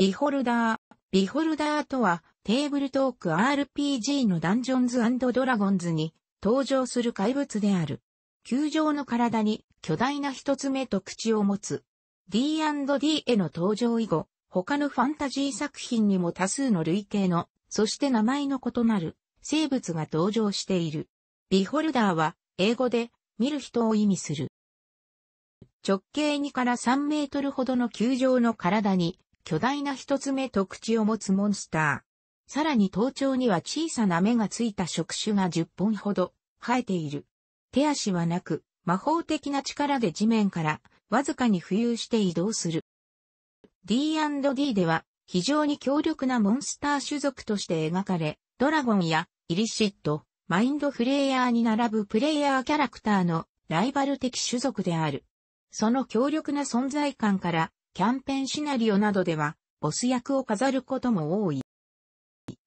ビホルダー。ビホルダーとは、テーブルトーク RPG のダンジョンズドラゴンズに登場する怪物である。球状の体に巨大な一つ目と口を持つ。D&D への登場以後、他のファンタジー作品にも多数の類型の、そして名前の異なる生物が登場している。ビホルダーは英語で見る人を意味する。直径2から3メートルほどの球状の体に巨大な一つ目と口を持つモンスター。さらに頭頂には小さな目がついた触手が10本ほど生えている。手足はなく、魔法的な力で地面からわずかに浮遊して移動する。D&D では非常に強力なモンスター種族として描かれ、ドラゴンやイリシット、マインドフレイヤーに並ぶプレイヤーキャラクターのライバル的種族である。その強力な存在感からキャンペーンシナリオなどでは、ボス役を飾ることも多い。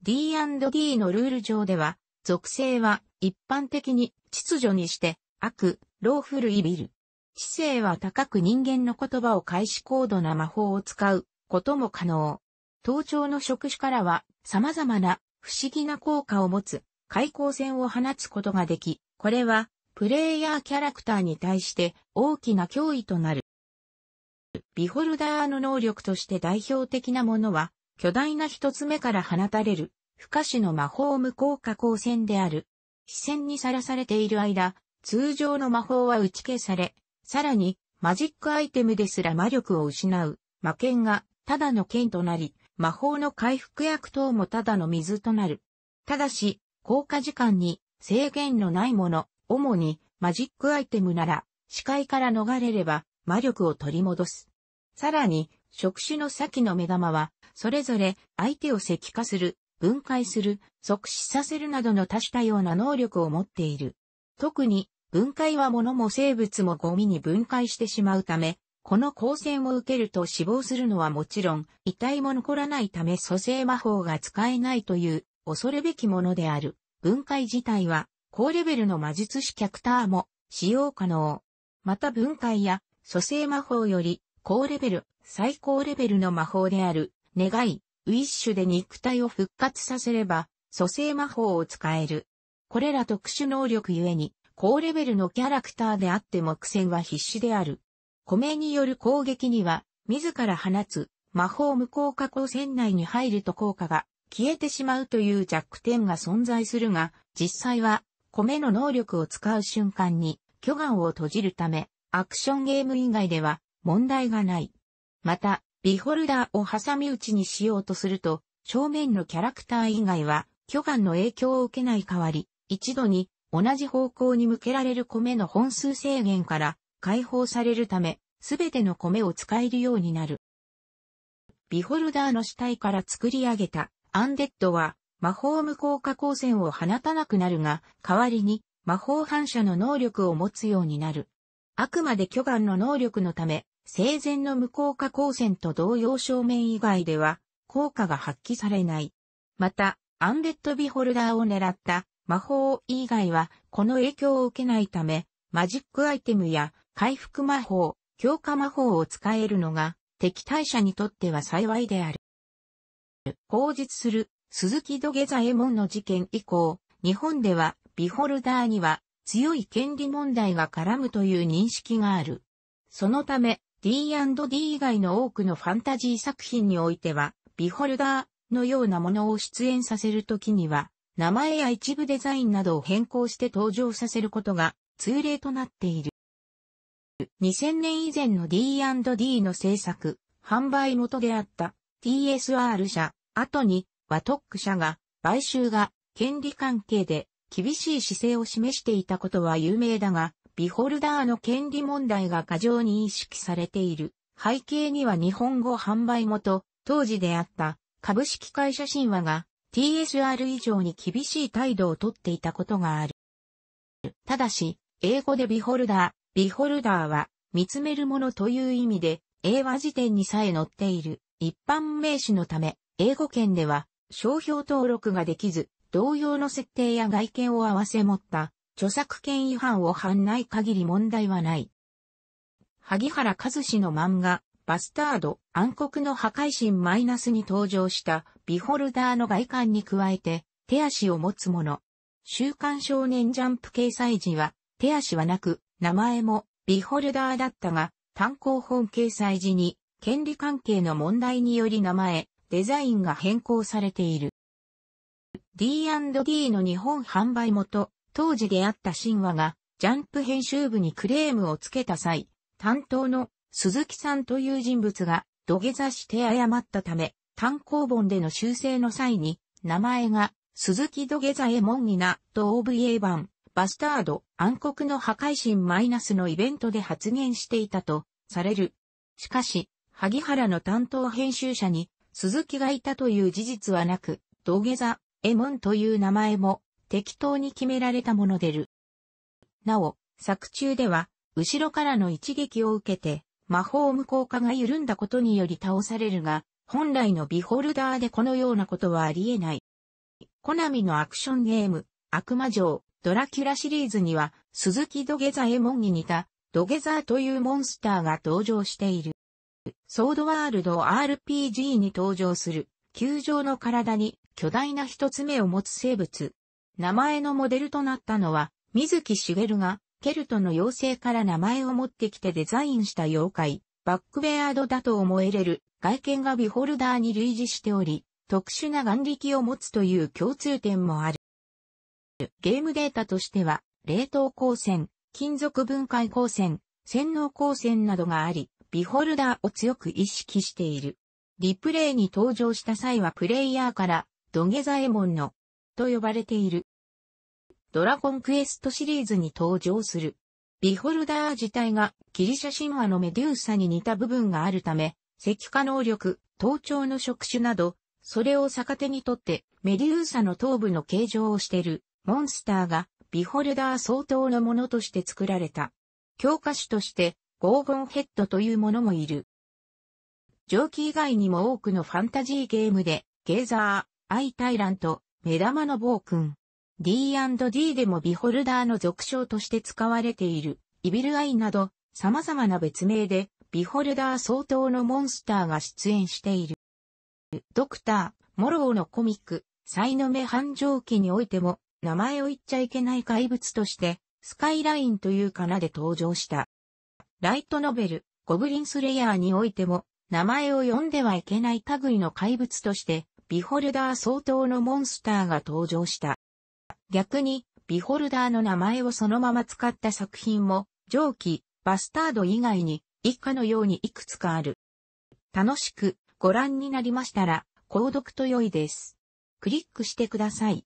D&D のルール上では、属性は一般的に秩序にして、悪、ローフルイビル。知性は高く人間の言葉を開始高度な魔法を使うことも可能。盗聴の職種からは様々な不思議な効果を持つ開口線を放つことができ、これはプレイヤーキャラクターに対して大きな脅威となる。ビホルダーの能力として代表的なものは、巨大な一つ目から放たれる、不可視の魔法無効加光線である。視線にさらされている間、通常の魔法は打ち消され、さらに、マジックアイテムですら魔力を失う、魔剣が、ただの剣となり、魔法の回復薬等もただの水となる。ただし、効果時間に制限のないもの、主にマジックアイテムなら、視界から逃れれば魔力を取り戻す。さらに、触手の先の目玉は、それぞれ相手を石化する、分解する、即死させるなどの多種多様な能力を持っている。特に、分解は物も生物もゴミに分解してしまうため、この光線を受けると死亡するのはもちろん、遺体も残らないため蘇生魔法が使えないという、恐るべきものである。分解自体は、高レベルの魔術師キャクターも使用可能。また分解や蘇生魔法より高レベル、最高レベルの魔法である、願い、ウィッシュで肉体を復活させれば、蘇生魔法を使える。これら特殊能力ゆえに、高レベルのキャラクターであっても苦戦は必至である。米による攻撃には、自ら放つ、魔法無効加工船内に入ると効果が消えてしまうという弱点が存在するが、実際は、米の能力を使う瞬間に、巨岩を閉じるため、アクションゲーム以外では問題がない。また、ビホルダーを挟み撃ちにしようとすると、正面のキャラクター以外は、巨岩の影響を受けない代わり、一度に同じ方向に向けられる米の本数制限から解放されるため、すべての米を使えるようになる。ビホルダーの死体から作り上げたアンデッドは魔法無効化光線を放たなくなるが、代わりに魔法反射の能力を持つようになる。あくまで巨岩の能力のため、生前の無効化光線と同様正面以外では、効果が発揮されない。また、アンデッドビホルダーを狙った魔法以外は、この影響を受けないため、マジックアイテムや回復魔法、強化魔法を使えるのが、敵対者にとっては幸いである。口述する、鈴木土下座エ衛門の事件以降、日本では、ビホルダーには、強い権利問題が絡むという認識がある。そのため、D&D 以外の多くのファンタジー作品においては、ビホルダーのようなものを出演させるときには、名前や一部デザインなどを変更して登場させることが通例となっている。2000年以前の D&D の制作、販売元であった TSR 社、後にワトック社が買収が権利関係で厳しい姿勢を示していたことは有名だが、ビホルダーの権利問題が過剰に意識されている。背景には日本語販売元、当時であった株式会社神話が TSR 以上に厳しい態度をとっていたことがある。ただし、英語でビホルダー、ビホルダーは見つめるものという意味で、英和辞典にさえ載っている一般名詞のため、英語圏では商標登録ができず、同様の設定や外見を合わせ持った著作権違反を犯ない限り問題はない。萩原和志の漫画、バスタード、暗黒の破壊神マイナスに登場したビホルダーの外観に加えて手足を持つもの。週刊少年ジャンプ掲載時は手足はなく名前もビホルダーだったが単行本掲載時に権利関係の問題により名前、デザインが変更されている。D&D の日本販売元、当時であった神話が、ジャンプ編集部にクレームをつけた際、担当の鈴木さんという人物が土下座して謝ったため、単行本での修正の際に、名前が鈴木土下座へモンギナと OVA 版、バスタード、暗黒の破壊神マイナスのイベントで発言していたと、される。しかし、萩原の担当編集者に鈴木がいたという事実はなく、土下座、エモンという名前も適当に決められたものでる。なお、作中では、後ろからの一撃を受けて、魔法無効化が緩んだことにより倒されるが、本来のビホルダーでこのようなことはありえない。コナミのアクションゲーム、悪魔城、ドラキュラシリーズには、鈴木土下座エモンに似た、土下座というモンスターが登場している。ソードワールド RPG に登場する、球場の体に巨大な一つ目を持つ生物。名前のモデルとなったのは、水木しげるが、ケルトの妖精から名前を持ってきてデザインした妖怪、バックベアードだと思えれる、外見がビホルダーに類似しており、特殊な眼力を持つという共通点もある。ゲームデータとしては、冷凍光線、金属分解光線、洗脳光線などがあり、ビホルダーを強く意識している。リプレイに登場した際はプレイヤーから土下座エモンの、と呼ばれている。ドラゴンクエストシリーズに登場する。ビホルダー自体がギリシャ神話のメデューサに似た部分があるため、石化能力、頭頂の触手など、それを逆手にとってメデューサの頭部の形状をしているモンスターがビホルダー相当のものとして作られた。教科書としてゴーゴンヘッドというものもいる。蒸気以外にも多くのファンタジーゲームでゲーザー、アイタイラント、目玉の暴君。D&D でもビホルダーの俗称として使われている、イビルアイなど、様々な別名で、ビホルダー相当のモンスターが出演している。ドクター、モローのコミック、サイの目繁盛期においても、名前を言っちゃいけない怪物として、スカイラインというかなで登場した。ライトノベル、ゴブリンスレイヤーにおいても、名前を呼んではいけない類の怪物として、ビホルダー相当のモンスターが登場した。逆に、ビホルダーの名前をそのまま使った作品も、上記、バスタード以外に、以下のようにいくつかある。楽しくご覧になりましたら、購読と良いです。クリックしてください。